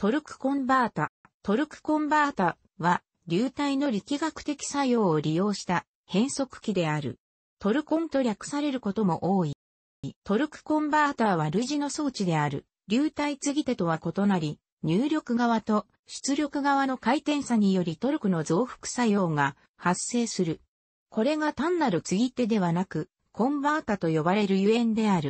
トルクコンバータ。トルクコンバータは流体の力学的作用を利用した変速機である。トルコンと略されることも多い。トルクコンバーターは類似の装置である流体継ぎ手とは異なり、入力側と出力側の回転差によりトルクの増幅作用が発生する。これが単なる継ぎ手ではなく、コンバータと呼ばれるゆえんである。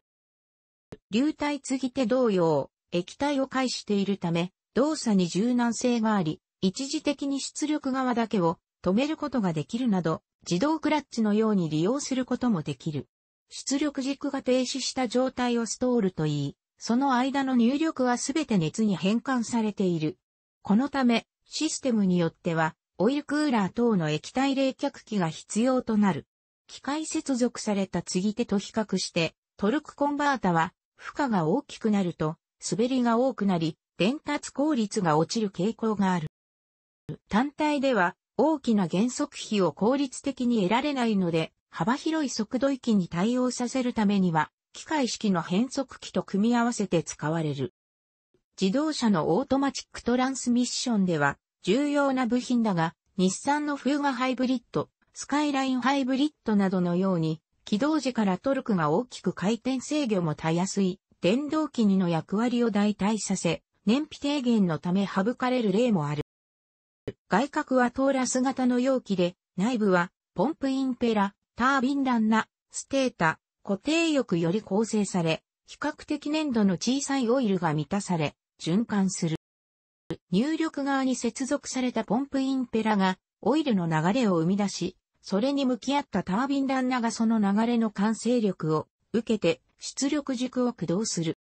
流体継ぎ手同様、液体を介しているため、動作に柔軟性があり、一時的に出力側だけを止めることができるなど、自動クラッチのように利用することもできる。出力軸が停止した状態をストールといい、その間の入力はすべて熱に変換されている。このため、システムによっては、オイルクーラー等の液体冷却器が必要となる。機械接続された継ぎ手と比較して、トルクコンバータは、負荷が大きくなると、滑りが多くなり、伝達効率が落ちる傾向がある。単体では大きな減速比を効率的に得られないので、幅広い速度域に対応させるためには、機械式の変速機と組み合わせて使われる。自動車のオートマチックトランスミッションでは、重要な部品だが、日産のフーガハイブリッド、スカイラインハイブリッドなどのように、起動時からトルクが大きく回転制御もたやすい、電動機にの役割を代替させ、燃費低減のため省かれる例もある。外角はトーラス型の容器で、内部はポンプインペラ、タービンランナ、ステータ、固定翼より構成され、比較的粘度の小さいオイルが満たされ、循環する。入力側に接続されたポンプインペラが、オイルの流れを生み出し、それに向き合ったタービンランナがその流れの完成力を受けて出力軸を駆動する。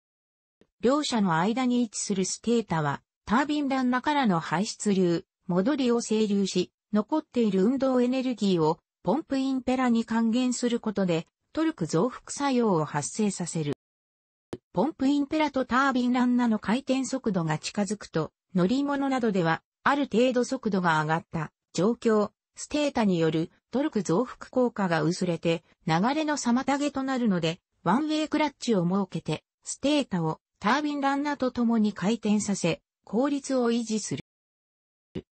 両者の間に位置するステータは、タービンランナからの排出流、戻りを整流し、残っている運動エネルギーをポンプインペラに還元することで、トルク増幅作用を発生させる。ポンプインペラとタービンランナの回転速度が近づくと、乗り物などでは、ある程度速度が上がった状況、ステータによるトルク増幅効果が薄れて、流れの妨げとなるので、ワンウェイクラッチを設けて、ステータをタービンランナーと共に回転させ、効率を維持する。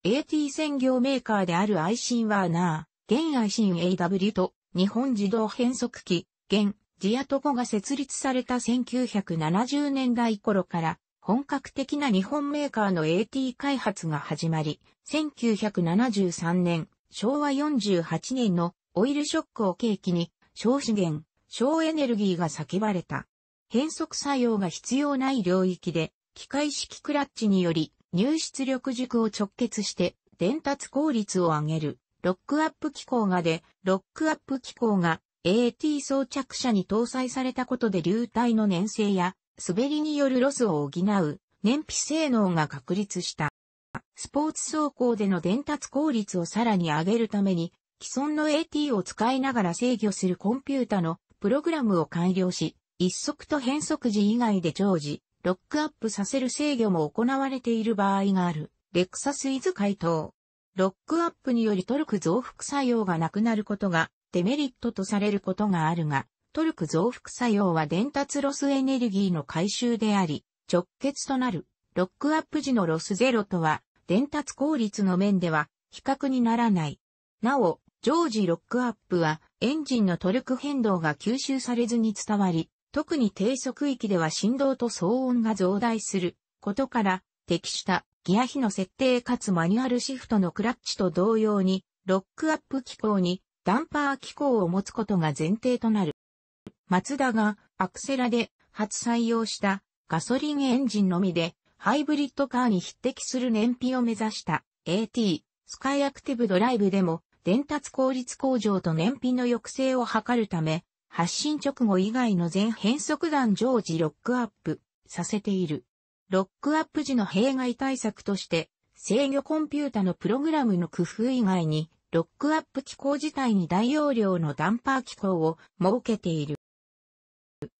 AT 専業メーカーであるアイシンワーナー、現アイシン AW と日本自動変速機、現ジアトコが設立された1970年代頃から本格的な日本メーカーの AT 開発が始まり、1973年、昭和48年のオイルショックを契機に、小資源、小エネルギーが叫ばれた。変速作用が必要ない領域で、機械式クラッチにより入出力軸を直結して伝達効率を上げる。ロックアップ機構がで、ロックアップ機構が AT 装着車に搭載されたことで流体の粘性や滑りによるロスを補う燃費性能が確立した。スポーツ走行での伝達効率をさらに上げるために、既存の AT を使いながら制御するコンピュータのプログラムを改良し、一足と変速時以外で常時、ロックアップさせる制御も行われている場合がある。レクサスイズ回答。ロックアップによりトルク増幅作用がなくなることがデメリットとされることがあるが、トルク増幅作用は伝達ロスエネルギーの回収であり、直結となるロックアップ時のロスゼロとは、伝達効率の面では比較にならない。なお、常時ロックアップはエンジンのトルク変動が吸収されずに伝わり、特に低速域では振動と騒音が増大することから適したギア比の設定かつマニュアルシフトのクラッチと同様にロックアップ機構にダンパー機構を持つことが前提となる。マツダがアクセラで初採用したガソリンエンジンのみでハイブリッドカーに匹敵する燃費を目指した AT スカイアクティブドライブでも伝達効率向上と燃費の抑制を図るため発進直後以外の全変速弾常時ロックアップさせている。ロックアップ時の弊害対策として、制御コンピュータのプログラムの工夫以外に、ロックアップ機構自体に大容量のダンパー機構を設けている。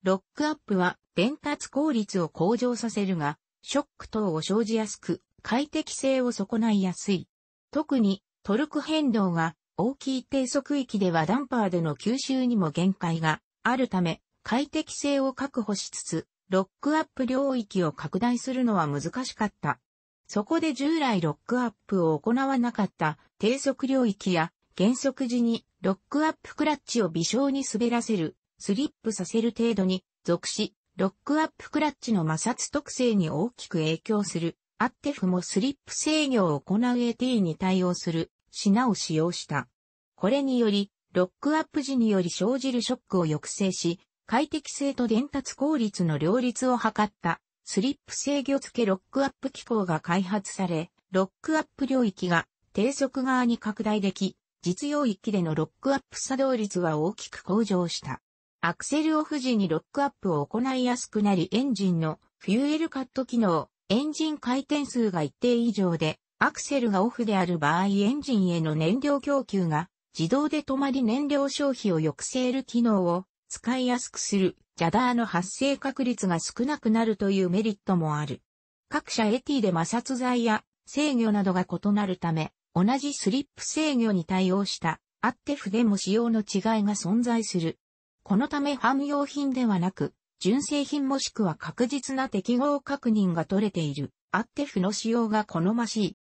ロックアップは伝達効率を向上させるが、ショック等を生じやすく、快適性を損ないやすい。特にトルク変動が大きい低速域ではダンパーでの吸収にも限界があるため、快適性を確保しつつ、ロックアップ領域を拡大するのは難しかった。そこで従来ロックアップを行わなかった低速領域や減速時にロックアップクラッチを微小に滑らせる、スリップさせる程度に属し、ロックアップクラッチの摩擦特性に大きく影響する、アッテフもスリップ制御を行う AT に対応する品を使用した。これにより、ロックアップ時により生じるショックを抑制し、快適性と伝達効率の両立を図った、スリップ制御付けロックアップ機構が開発され、ロックアップ領域が低速側に拡大でき、実用域でのロックアップ作動率は大きく向上した。アクセルオフ時にロックアップを行いやすくなりエンジンのフューエルカット機能、エンジン回転数が一定以上でアクセルがオフである場合エンジンへの燃料供給が自動で止まり燃料消費を抑制る機能を使いやすくするジャダーの発生確率が少なくなるというメリットもある。各社エティで摩擦材や制御などが異なるため、同じスリップ制御に対応したアッテフでも仕様の違いが存在する。このため汎用品ではなく、純正品もしくは確実な適合確認が取れているアッテフの使用が好ましい。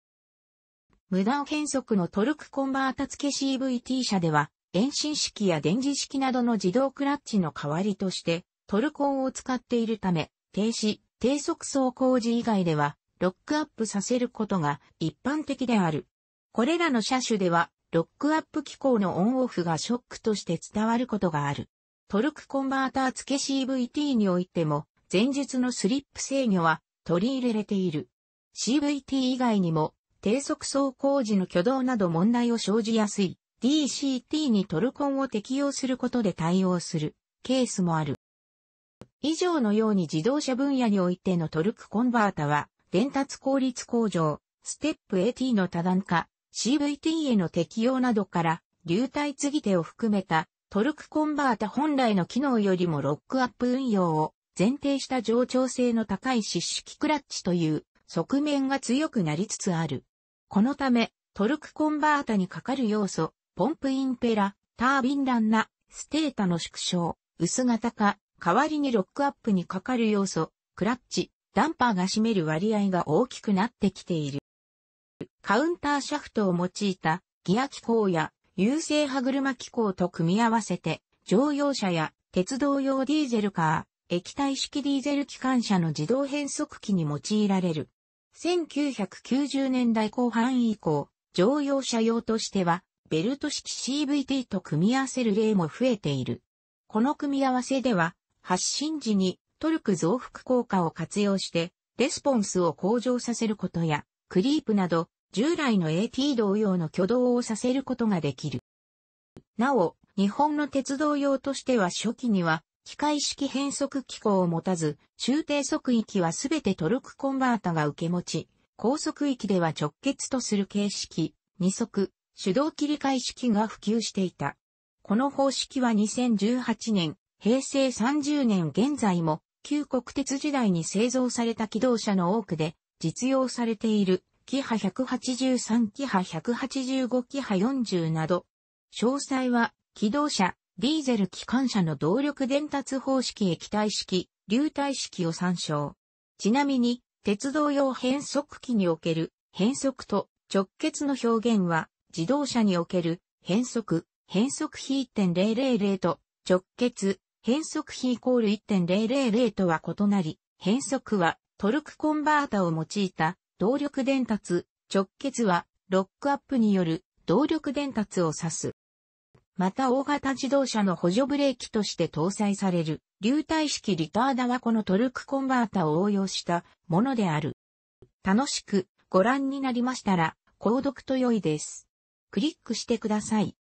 無断変速のトルクコンバータ付け CVT 車では、遠心式や電磁式などの自動クラッチの代わりとして、トルコンを使っているため、停止、低速走行時以外では、ロックアップさせることが一般的である。これらの車種では、ロックアップ機構のオンオフがショックとして伝わることがある。トルクコンバーター付け CVT においても、前述のスリップ制御は取り入れられている。CVT 以外にも、低速走行時の挙動など問題を生じやすい DCT にトルコンを適用することで対応するケースもある。以上のように自動車分野においてのトルクコンバータは、伝達効率向上、ステップ AT の多段化、CVT への適用などから、流体継ぎ手を含めたトルクコンバータ本来の機能よりもロックアップ運用を前提した冗長性の高い湿式クラッチという側面が強くなりつつある。このため、トルクコンバータにかかる要素、ポンプインペラ、タービンランナ、ステータの縮小、薄型化、代わりにロックアップにかかる要素、クラッチ、ダンパーが占める割合が大きくなってきている。カウンターシャフトを用いたギア機構や優勢歯車機構と組み合わせて乗用車や鉄道用ディーゼルカー、液体式ディーゼル機関車の自動変速機に用いられる1990年代後半以降、乗用車用としては、ベルト式 CVT と組み合わせる例も増えている。この組み合わせでは、発進時にトルク増幅効果を活用して、レスポンスを向上させることや、クリープなど、従来の AT 同様の挙動をさせることができる。なお、日本の鉄道用としては初期には、機械式変速機構を持たず、中低速域はすべてトルクコンバータが受け持ち、高速域では直結とする形式、二速、手動切り替え式が普及していた。この方式は2018年、平成30年現在も、旧国鉄時代に製造された機動車の多くで、実用されている、キハ183、キハ185、キハ40など、詳細は、機動車、ディーゼル機関車の動力伝達方式液体式、流体式を参照。ちなみに、鉄道用変速機における変速と直結の表現は、自動車における変速、変速比1.000と直結、変速比イコール1.000とは異なり、変速はトルクコンバータを用いた動力伝達、直結はロックアップによる動力伝達を指す。また大型自動車の補助ブレーキとして搭載される、流体式リターダはこのトルクコンバータを応用したものである。楽しくご覧になりましたら、購読と良いです。クリックしてください。